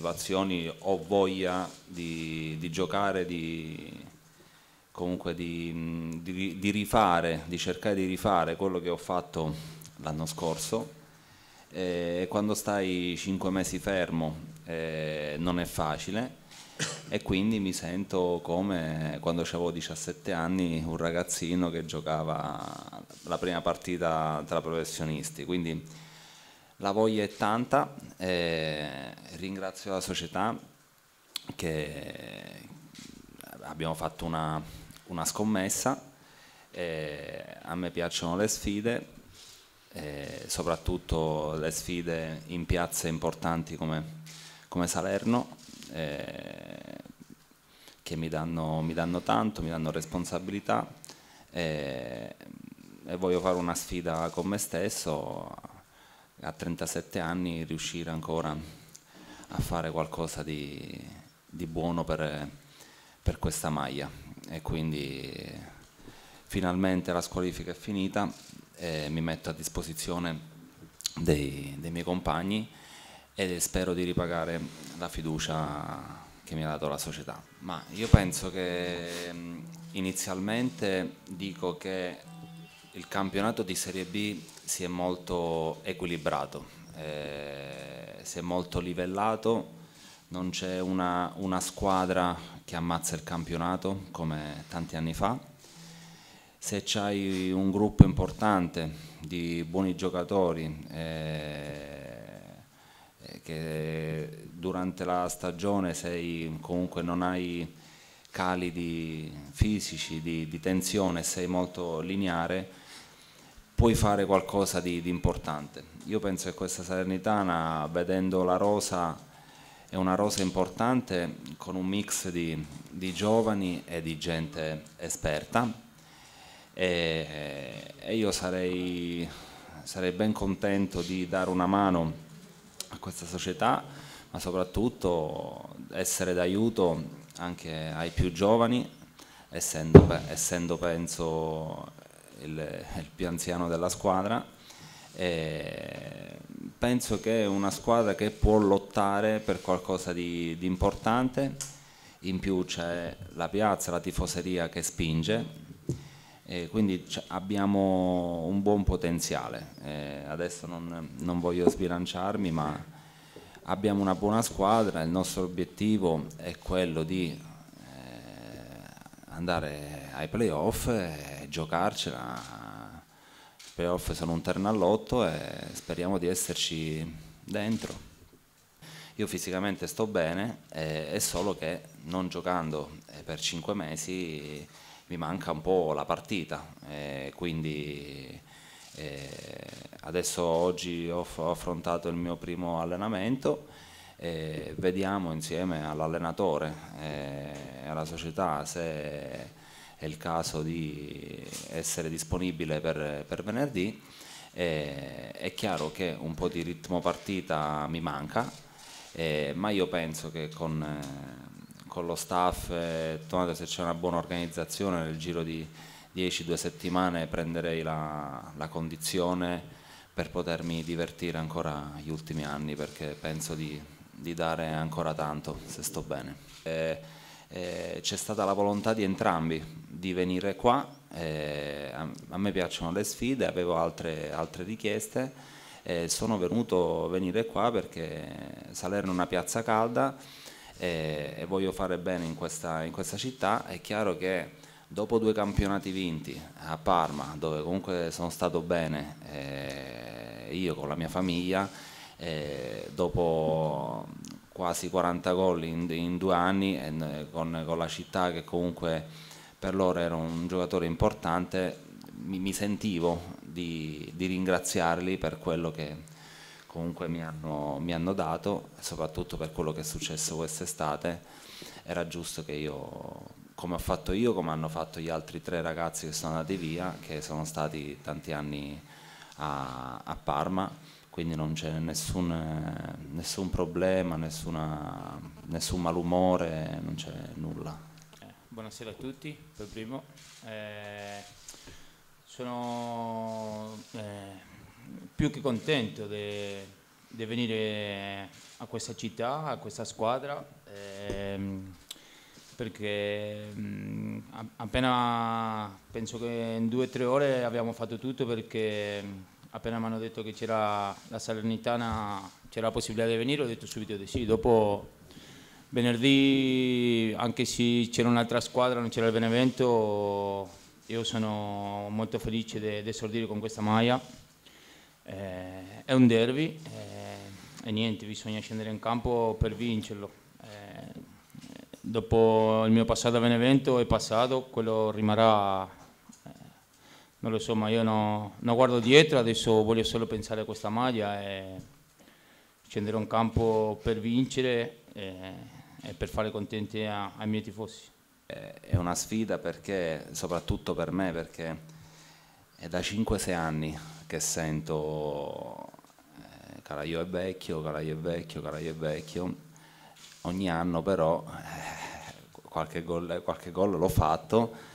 motivazioni o voglia di, di giocare, di, comunque di, di, di, rifare, di cercare di rifare quello che ho fatto l'anno scorso. Eh, e quando stai 5 mesi fermo eh, non è facile e quindi mi sento come quando avevo 17 anni un ragazzino che giocava la prima partita tra professionisti. Quindi la voglia è tanta, eh, ringrazio la società che abbiamo fatto una, una scommessa, eh, a me piacciono le sfide, eh, soprattutto le sfide in piazze importanti come, come Salerno, eh, che mi danno, mi danno, tanto, mi danno responsabilità eh, e voglio fare una sfida con me stesso a 37 anni riuscire ancora a fare qualcosa di, di buono per, per, questa maglia e quindi finalmente la squalifica è finita e mi metto a disposizione dei, dei miei compagni e spero di ripagare la fiducia che mi ha dato la società. Ma io penso che inizialmente dico che il campionato di Serie B si è molto equilibrato, eh, si è molto livellato, non c'è una, una, squadra che ammazza il campionato come tanti anni fa. Se c'hai un gruppo importante di buoni giocatori eh, eh che durante la stagione sei, comunque non hai cali di, fisici, di, di tensione, sei molto lineare, puoi fare qualcosa di, di importante. Io penso che questa Salernitana, vedendo la rosa, è una rosa importante con un mix di, di giovani e di gente esperta e, e io sarei, sarei ben contento di dare una mano a questa società, ma soprattutto essere d'aiuto anche ai più giovani, essendo, essendo penso il, il più anziano della squadra, e penso che è una squadra che può lottare per qualcosa di, di importante, in più c'è la piazza, la tifoseria che spinge, e quindi abbiamo un buon potenziale. E adesso non, non, voglio sbilanciarmi, ma abbiamo una buona squadra, il nostro obiettivo è quello di andare ai playoff e giocarcela. I playoff sono un terno all'otto e speriamo di esserci dentro. Io fisicamente sto bene, eh, è solo che non giocando eh, per 5 mesi mi manca un po' la partita, eh, quindi eh, adesso oggi ho, ho affrontato il mio primo allenamento e vediamo insieme all'allenatore eh, e alla società se è il caso di essere disponibile per, per venerdì. E, è chiaro che un po' di ritmo partita mi manca, eh, ma io penso che con, con lo staff, eh, se c'è una buona organizzazione, nel giro di 10-2 settimane prenderei la, la condizione per potermi divertire ancora gli ultimi anni perché penso di di dare ancora tanto, se sto bene. E, e c'è stata la volontà di entrambi di venire qua, a, a, me piacciono le sfide, avevo altre, altre richieste, sono venuto venire qua perché Salerno è una piazza calda e, e voglio fare bene in questa, in questa, città. È chiaro che dopo due campionati vinti a Parma, dove comunque sono stato bene, eh, io con la mia famiglia, eh, dopo quasi 40 gol in, in due anni eh, con, con, la città che comunque per loro era un giocatore importante, mi, mi sentivo di, di, ringraziarli per quello che comunque mi hanno, mi hanno dato, soprattutto per quello che è successo quest'estate. Era giusto che io come ho fatto io, come hanno fatto gli altri tre ragazzi che sono andati via, che sono stati tanti anni a, a Parma quindi non c'è nessun, nessun problema, nessuna, nessun malumore, non c'è nulla. Eh, buonasera a tutti, per primo. Eh, sono eh, più che contento di venire a questa città, a questa squadra, ehm, perché mh, mm, appena penso che in due o tre ore abbiamo fatto tutto perché appena mi hanno detto che c'era la Salernitana, c'era la possibilità di venire, ho detto subito di sì. Dopo venerdì, anche se c'era un'altra squadra, non c'era il Benevento, io sono molto felice di esordire con questa maglia. Eh, è un derby eh, e niente, bisogna scendere in campo per vincerlo. Eh, dopo il mio passato a Benevento è passato, quello rimarrà non lo so, ma io non guardo dietro, adesso voglio solo pensare a questa maglia e scendere in campo per vincere e, e per fare contenti a, ai miei tifosi. È una sfida perché, soprattutto per me, perché è da 5-6 anni che sento eh, Caraglio è vecchio, Caraglio è vecchio, Caraglio è vecchio, ogni anno però eh, qualche gol l'ho fatto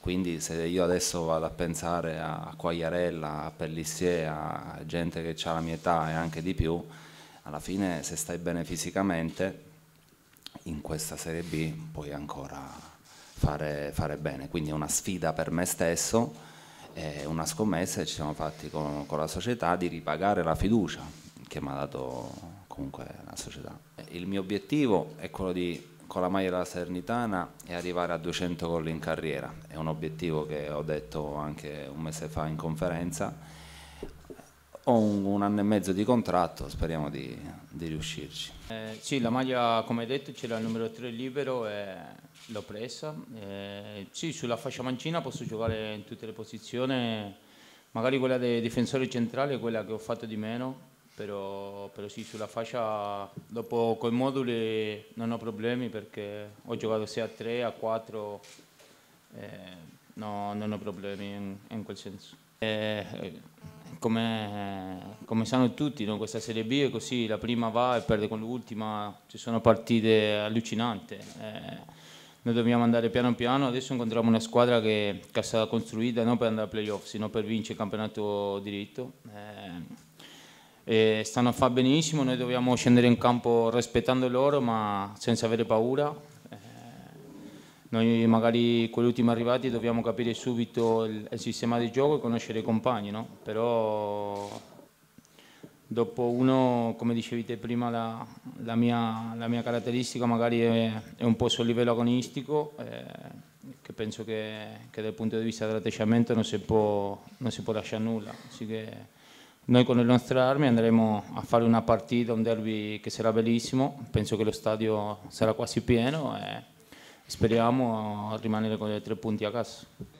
quindi se io adesso vado a pensare a Quagliarella, a Pellissier, a gente che ha la mia età e anche di più, alla fine se stai bene fisicamente in questa Serie B puoi ancora fare, fare bene. Quindi è una sfida per me stesso, è una scommessa che ci siamo fatti con, con la società di ripagare la fiducia che mi ha dato comunque la società. Il mio obiettivo è quello di con la maglia della Sernitana e arrivare a 200 gol in carriera. È un obiettivo che ho detto anche un mese fa in conferenza. Ho un, un anno e mezzo di contratto, speriamo di, di riuscirci. Eh, sì, la maglia come detto c'era il numero 3 libero e l'ho presa. Eh, sì, sulla fascia mancina posso giocare in tutte le posizioni, magari quella dei difensori centrali è quella che ho fatto di meno però, però, sì, sulla fascia dopo con i moduli non ho problemi perché ho giocato sia a 3 a 4, eh, no, non ho problemi in, in quel senso. Eh, come, come, sanno tutti, no? questa Serie B è così, la prima va e perde con l'ultima, ci sono partite allucinanti. Eh, noi dobbiamo andare piano piano, adesso incontriamo una squadra che, che è stata costruita non per andare ai playoff, sino per vincere il campionato diritto eh eh, stanno a fare benissimo, noi dobbiamo scendere in campo rispettando loro ma senza avere paura. Eh, noi magari con gli ultimi arrivati dobbiamo capire subito il, il sistema di gioco e conoscere i compagni, no? però dopo uno, come dicevi te prima, la, la, mia, la mia, caratteristica magari è, è, un po' sul livello agonistico, eh, che penso che, che, dal punto di vista dell'atteggiamento non non si può lasciare nulla. Noi con le nostre armi andremo a fare una partita, un derby che sarà bellissimo, penso che lo stadio sarà quasi pieno e speriamo rimanere con i tre punti a casa.